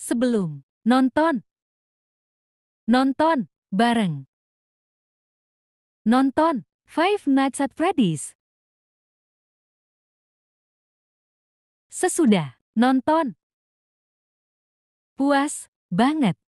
sebelum nonton. Nonton bareng. Nonton Five Nights at Freddy's. Sesudah nonton. Puas banget.